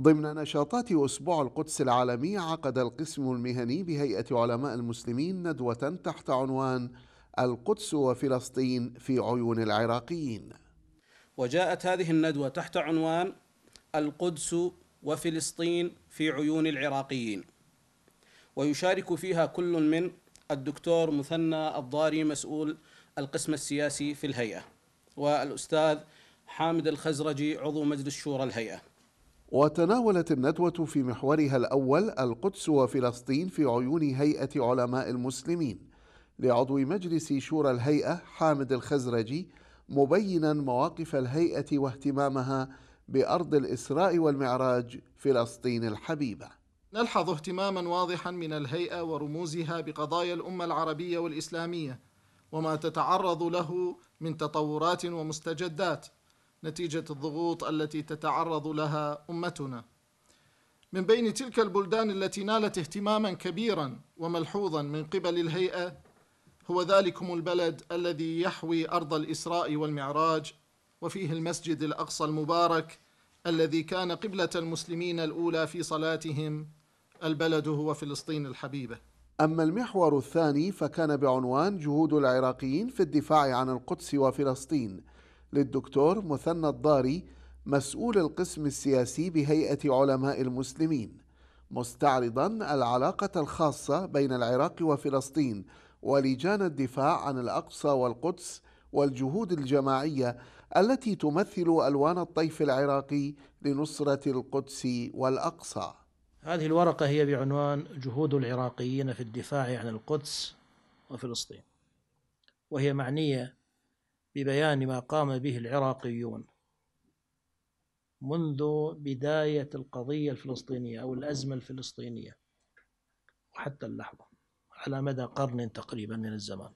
ضمن نشاطات أسبوع القدس العالمي عقد القسم المهني بهيئة علماء المسلمين ندوة تحت عنوان القدس وفلسطين في عيون العراقيين. وجاءت هذه الندوة تحت عنوان القدس وفلسطين في عيون العراقيين. ويشارك فيها كل من الدكتور مثنى الضاري مسؤول القسم السياسي في الهيئة والأستاذ حامد الخزرجي عضو مجلس شورى الهيئة. وتناولت الندوة في محورها الأول القدس وفلسطين في عيون هيئة علماء المسلمين لعضو مجلس شورى الهيئة حامد الخزرجي مبينا مواقف الهيئة واهتمامها بأرض الإسراء والمعراج فلسطين الحبيبة نلحظ اهتماما واضحا من الهيئة ورموزها بقضايا الأمة العربية والإسلامية وما تتعرض له من تطورات ومستجدات نتيجة الضغوط التي تتعرض لها أمتنا من بين تلك البلدان التي نالت اهتماما كبيرا وملحوظا من قبل الهيئة هو ذلكم البلد الذي يحوي أرض الإسراء والمعراج وفيه المسجد الأقصى المبارك الذي كان قبلة المسلمين الأولى في صلاتهم البلد هو فلسطين الحبيبة أما المحور الثاني فكان بعنوان جهود العراقيين في الدفاع عن القدس وفلسطين للدكتور مثنى الضاري مسؤول القسم السياسي بهيئة علماء المسلمين مستعرضا العلاقة الخاصة بين العراق وفلسطين ولجان الدفاع عن الأقصى والقدس والجهود الجماعية التي تمثل ألوان الطيف العراقي لنصرة القدس والأقصى هذه الورقة هي بعنوان جهود العراقيين في الدفاع عن القدس وفلسطين وهي معنية ببيان ما قام به العراقيون منذ بداية القضية الفلسطينية أو الأزمة الفلسطينية وحتى اللحظة على مدى قرن تقريبا من الزمان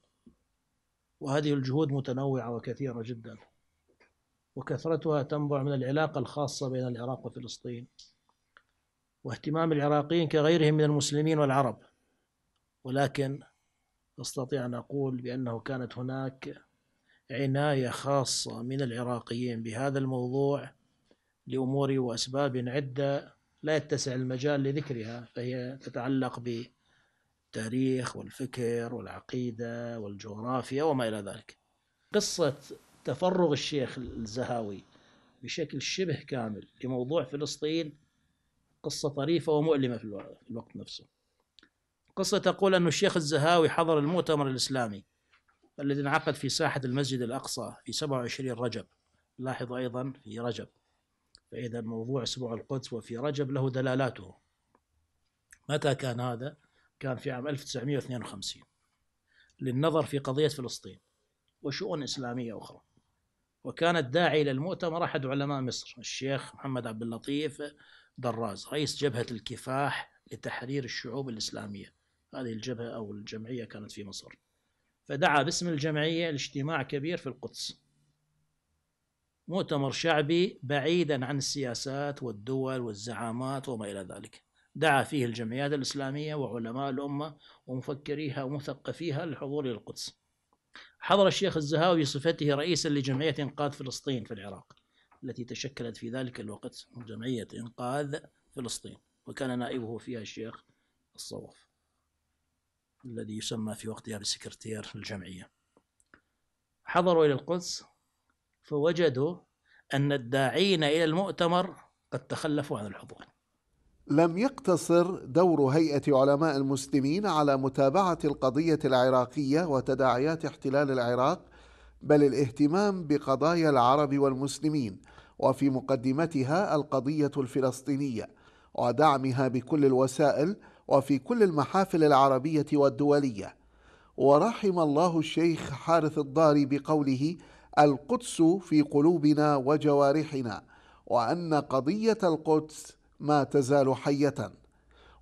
وهذه الجهود متنوعة وكثيرة جدا وكثرتها تنبع من العلاقة الخاصة بين العراق وفلسطين واهتمام العراقيين كغيرهم من المسلمين والعرب ولكن نستطيع أن نقول بأنه كانت هناك عناية خاصة من العراقيين بهذا الموضوع لأمور وأسباب عدة لا يتسع المجال لذكرها فهي تتعلق بالتاريخ والفكر والعقيدة والجغرافيا وما إلى ذلك قصة تفرغ الشيخ الزهاوي بشكل شبه كامل لموضوع فلسطين قصة طريفة ومؤلمة في الوقت نفسه قصة تقول أن الشيخ الزهاوي حضر المؤتمر الإسلامي الذي انعقد في ساحة المسجد الأقصى في 27 رجب لاحظ أيضا في رجب فإذا موضوع أسبوع القدس وفي رجب له دلالاته متى كان هذا؟ كان في عام 1952 للنظر في قضية فلسطين وشؤون إسلامية أخرى وكان الداعي للمؤتمر أحد علماء مصر الشيخ محمد عبد اللطيف دراز رئيس جبهة الكفاح لتحرير الشعوب الإسلامية هذه الجبهة أو الجمعية كانت في مصر فدعا باسم الجمعية لاجتماع كبير في القدس مؤتمر شعبي بعيدا عن السياسات والدول والزعامات وما إلى ذلك دعا فيه الجمعيات الإسلامية وعلماء الأمة ومفكريها ومثقفيها للحضور إلى القدس حضر الشيخ الزهاوي بصفته رئيسا لجمعية إنقاذ فلسطين في العراق التي تشكلت في ذلك الوقت جمعية إنقاذ فلسطين وكان نائبه فيها الشيخ الصوف الذي يسمى في وقتها بسكرتير الجمعية حضروا إلى القدس فوجدوا أن الداعين إلى المؤتمر قد تخلفوا عن الحضور لم يقتصر دور هيئة علماء المسلمين على متابعة القضية العراقية وتداعيات احتلال العراق بل الاهتمام بقضايا العرب والمسلمين وفي مقدمتها القضية الفلسطينية ودعمها بكل الوسائل وفي كل المحافل العربية والدولية ورحم الله الشيخ حارث الضاري بقوله القدس في قلوبنا وجوارحنا وأن قضية القدس ما تزال حية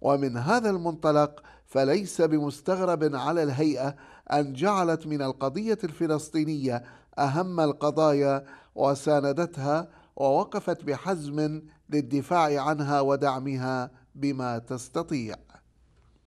ومن هذا المنطلق فليس بمستغرب على الهيئة أن جعلت من القضية الفلسطينية أهم القضايا وساندتها ووقفت بحزم للدفاع عنها ودعمها بما تستطيع